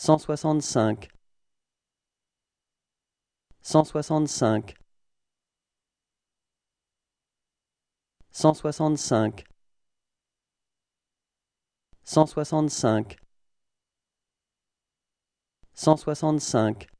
165 165 165 165 165